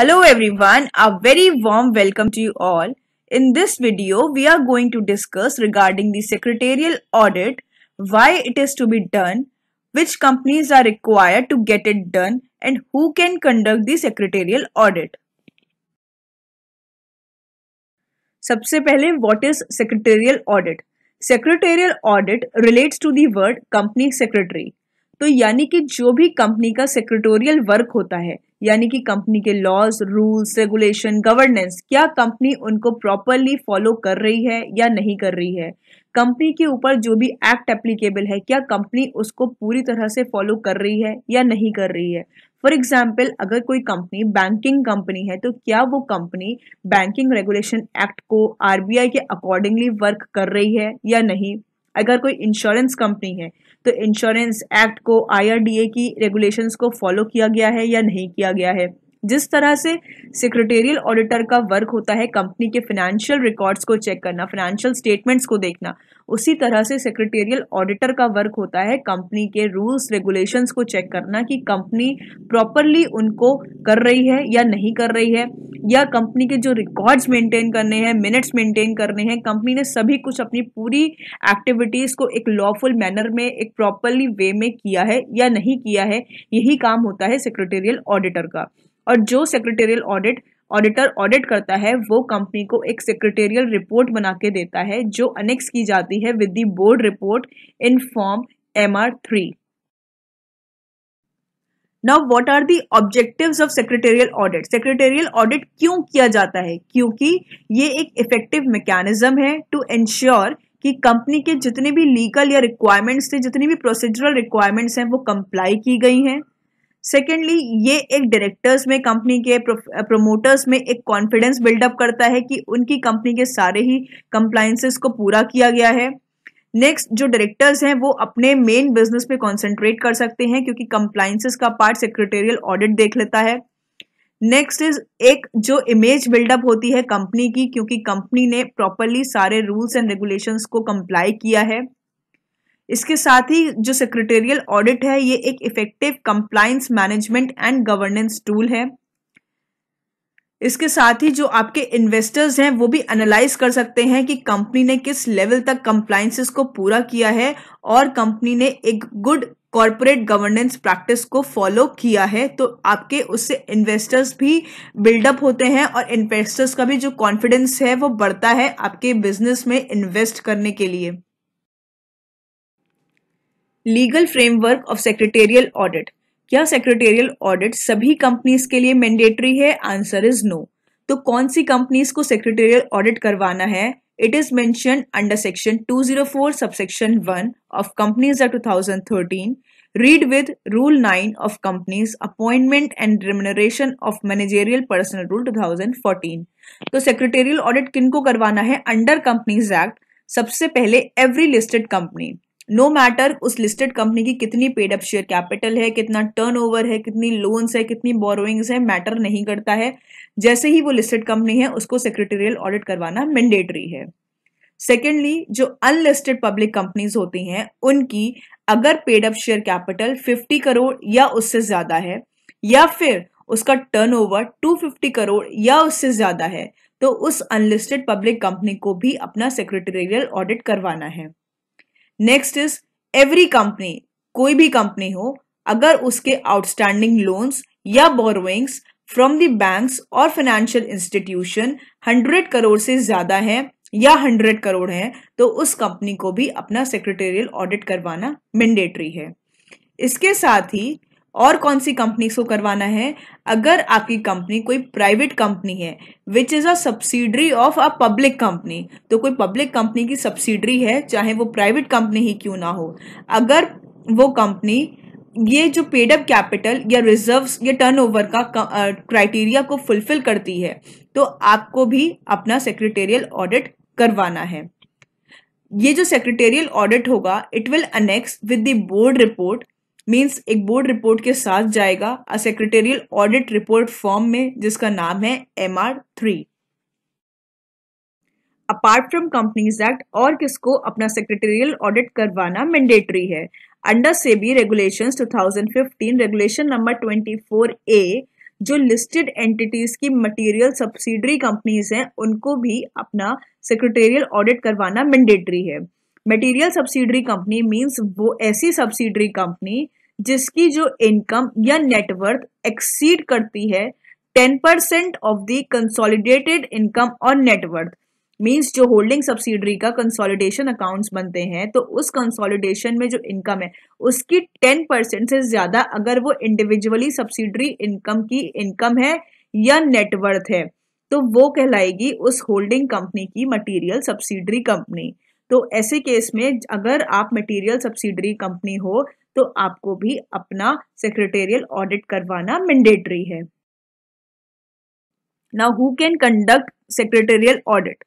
Hello everyone, a very warm welcome to you all. In this video, we are going to discuss regarding the secretarial audit, why it is to be done, which companies are required to get it done and who can conduct the secretarial audit. सबसे पहले what is secretarial audit secretarial audit relates to the word company secretary तो यानी कि जो भी company का सेक्रेटोरियल work होता है यानी कि कंपनी के लॉज रूल्स रेगुलेशन गवर्नेंस क्या कंपनी उनको प्रॉपरली फॉलो कर रही है या नहीं कर रही है कंपनी के ऊपर जो भी एक्ट एप्लीकेबल है क्या कंपनी उसको पूरी तरह से फॉलो कर रही है या नहीं कर रही है फॉर एग्जाम्पल अगर कोई कंपनी बैंकिंग कंपनी है तो क्या वो कंपनी बैंकिंग रेगुलेशन एक्ट को आरबीआई के अकॉर्डिंगली वर्क कर रही है या नहीं अगर कोई इंश्योरेंस कंपनी है तो इंश्योरेंस एक्ट को आई की रेगुलेशंस को फॉलो किया गया है या नहीं किया गया है जिस तरह से सेक्रेटेरियल ऑडिटर का वर्क होता है कंपनी के फाइनेंशियल रिकॉर्ड्स को चेक करना फाइनेंशियल स्टेटमेंट्स को देखना उसी तरह से सेक्रेटेरियल ऑडिटर का वर्क होता है कंपनी के रूल्स रेगुलेशंस को चेक करना कि कंपनी प्रॉपरली उनको कर रही है या नहीं कर रही है या कंपनी के जो रिकॉर्ड्स मेंटेन करने हैं मिनट्स मेंटेन करने हैं कंपनी ने सभी कुछ अपनी पूरी एक्टिविटीज़ को एक लॉफुल मैनर में एक प्रॉपरली वे में किया है या नहीं किया है यही काम होता है सेक्रेटेरियल ऑडिटर का और जो सेक्रेटेरियल ऑडिट ऑडिटर ऑडिट करता है वो कंपनी को एक सेक्रेटेरियल रिपोर्ट बना के देता है जो अनेक्स की जाती है with the board report in form M R three now what are the objectives of secretarial audit secretarial audit क्यों किया जाता है क्योंकि ये एक इफेक्टिव मैकेनिज्म है टू इंश्योर कि कंपनी के जितने भी लीगल या रिक्वायरमेंट्स थे जितनी भी प्रोसीजरल रिक्वायरमेंट्स हैं वो कंप्लाई की गई हैं सेकेंडली ये एक डायरेक्टर्स में कंपनी के प्रोमोटर्स uh, में एक कॉन्फिडेंस बिल्डअप करता है कि उनकी कंपनी के सारे ही कंप्लाइंसेस को पूरा किया गया है नेक्स्ट जो डायरेक्टर्स हैं वो अपने मेन बिजनेस पे कॉन्सेंट्रेट कर सकते हैं क्योंकि कंप्लाइंसेस का पार्ट सेक्रेटेरियल ऑडिट देख लेता है नेक्स्ट इज एक जो इमेज बिल्डअप होती है कंपनी की क्योंकि कंपनी ने प्रॉपरली सारे रूल्स एंड रेगुलेशंस को कंप्लाई किया है इसके साथ ही जो सेक्रेटेरियल ऑडिट है ये एक effective compliance management and governance tool है इसके साथ ही जो आपके इन्वेस्टर्स हैं वो भी एनालाइज कर सकते हैं कि कंपनी ने किस लेवल तक कंप्लाइंसेस को पूरा किया है और कंपनी ने एक गुड कॉरपोरेट गवर्नेंस प्रैक्टिस को फॉलो किया है तो आपके उससे इन्वेस्टर्स भी बिल्डअप होते हैं और इन्वेस्टर्स का भी जो कॉन्फिडेंस है वो बढ़ता है आपके बिजनेस में इन्वेस्ट करने के लिए legal framework of secretarial audit क्या सेक्रेटेरियल ऑडिट सभी कंपनीज के लिए मैंडेटरी है आंसर इज नो तो कौन सी कंपनीज को सेक्रेटेरियल ऑडिट करवाना है it is mention under section 204 zero four subsection one of companies two thousand thirteen read with rule nine of companies appointment and remuneration of managerial personal rule two thousand fourteen तो secretarial audit किन को करवाना है under companies act सबसे पहले every listed company no no matter उस listed company की कितनी पेड अप शेयर कैपिटल है कितना टर्नओवर है कितनी लोन्स है कितनी बोरोइंग्स है मैटर नहीं करता है जैसे ही वो लिस्टेड कंपनी है उसको सेक्रेटेरियल ऑडिट करवाना मैंडेटरी है सेकेंडली जो अनलिस्टेड पब्लिक कंपनीज होती हैं उनकी अगर paid up share capital 50 crore या उससे ज्यादा है या फिर उसका टर्नओवर 250 करोड़ या उससे ज्यादा है तो उस अनलिस्टेड पब्लिक कंपनी को भी अपना सेक्रेटेरियल ऑडिट करवाना है नेक्स्ट इज एवरी कंपनी कोई भी कंपनी हो अगर उसके आउटस्टैंडिंग लोन्स या बोरोइंग्स फ्रॉम द बैंक्स और फाइनेंशियल इंस्टीट्यूशन हंड्रेड करोड़ से ज्यादा है या हंड्रेड करोड़ है तो उस कंपनी को भी अपना सेक्रेटेरियल ऑडिट करवाना मैंडेटरी है इसके साथ ही और कौन सी कंपनी को करवाना है अगर आपकी कंपनी कोई प्राइवेट कंपनी है which is a subsidiary of a public company तो कोई पब्लिक कंपनी की सब्सिडरी है चाहे वो प्राइवेट कंपनी ही क्यों ना हो अगर वो कंपनी ये जो पेडअप कैपिटल या रिजर्व्स या टर्नओवर का क्राइटेरिया को फुलफिल करती है तो आपको भी अपना सेक्रेटेरियल ऑडिट करवाना है ये जो सेक्रेटेरियल ऑडिट होगा it will annex with the board report means एक बोर्ड रिपोर्ट के साथ जाएगा a secretarial audit report form में जिसका नाम है M R three apart from companies act और किसको अपना सेक्रेटेरियल ऑडिट करवाना मैंडेटरी है अंडर से भी रेगुलेशन 2015 रेगुलेशन नंबर 24 ए जो लिस्टेड एंटिटीज की मटेरियल सब्सिडरी कंपनीज हैं उनको भी अपना सेक्रेटेरियल ऑडिट करवाना मैंडेटरी है मटेरियल सब्सिडरी कंपनी मींस वो ऐसी सब्सिडरी कंपनी जिसकी जो इनकम या नेटवर्थ एक्सीड करती है ten percent of the consolidated income और नेटवर्थ मीन्स जो होल्डिंग सब्सिडरी का कंसोलिडेशन अकाउंट्स बनते हैं तो उस कंसोलिडेशन में जो इनकम है उसकी टेन परसेंट से ज्यादा अगर वो इंडिविजुअली सब्सिडरी इनकम की इनकम है या नेटवर्थ है तो वो कहलाएगी उस होल्डिंग कंपनी की मटेरियल सब्सिडरी कंपनी तो ऐसे केस में अगर आप मटेरियल सब्सिडरी कंपनी हो तो आपको भी अपना सेक्रेटेरियल ऑडिट करवाना मैंडेटरी है now who can conduct secretarial audit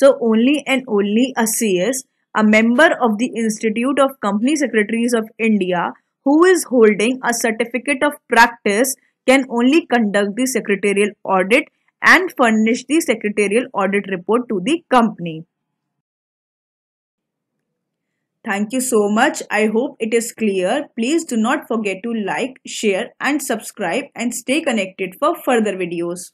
so only and only a C S a member of the institute of company secretaries of India who is holding a certificate of practice can only conduct the secretarial audit and furnish the secretarial audit report to the company Thank you so much. I hope it is clear. Please do not forget to like, share and subscribe and stay connected for further videos.